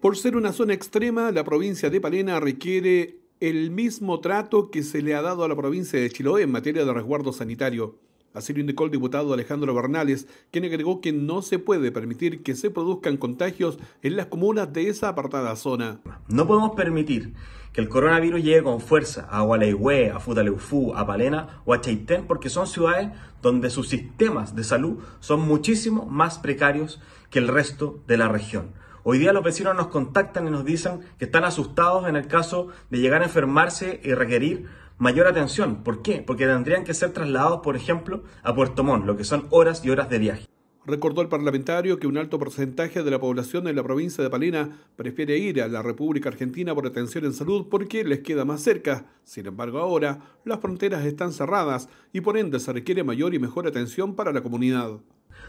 Por ser una zona extrema, la provincia de Palena requiere el mismo trato que se le ha dado a la provincia de Chiloé en materia de resguardo sanitario. Así lo indicó el diputado Alejandro Bernales, quien agregó que no se puede permitir que se produzcan contagios en las comunas de esa apartada zona. No podemos permitir que el coronavirus llegue con fuerza a Gualeguay, a Futaleufú, a Palena o a Chaitén, porque son ciudades donde sus sistemas de salud son muchísimo más precarios que el resto de la región. Hoy día los vecinos nos contactan y nos dicen que están asustados en el caso de llegar a enfermarse y requerir mayor atención. ¿Por qué? Porque tendrían que ser trasladados, por ejemplo, a Puerto Montt, lo que son horas y horas de viaje. Recordó el parlamentario que un alto porcentaje de la población de la provincia de Palena prefiere ir a la República Argentina por atención en salud porque les queda más cerca. Sin embargo, ahora las fronteras están cerradas y por ende se requiere mayor y mejor atención para la comunidad.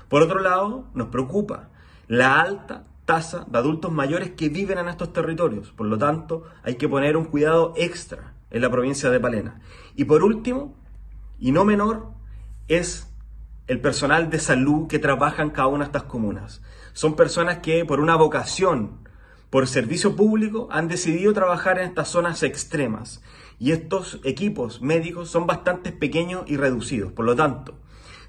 Por otro lado, nos preocupa la alta tasa de adultos mayores que viven en estos territorios. Por lo tanto, hay que poner un cuidado extra en la provincia de Palena. Y por último, y no menor, es el personal de salud que trabaja en cada una de estas comunas. Son personas que por una vocación, por servicio público, han decidido trabajar en estas zonas extremas. Y estos equipos médicos son bastante pequeños y reducidos. Por lo tanto,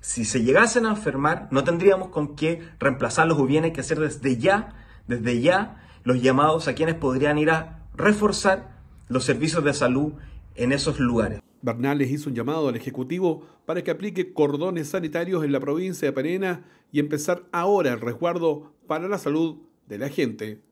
si se llegasen a enfermar, no tendríamos con qué reemplazarlos o bien que hacer desde ya, desde ya, los llamados a quienes podrían ir a reforzar los servicios de salud en esos lugares. Bernales hizo un llamado al Ejecutivo para que aplique cordones sanitarios en la provincia de Perena y empezar ahora el resguardo para la salud de la gente.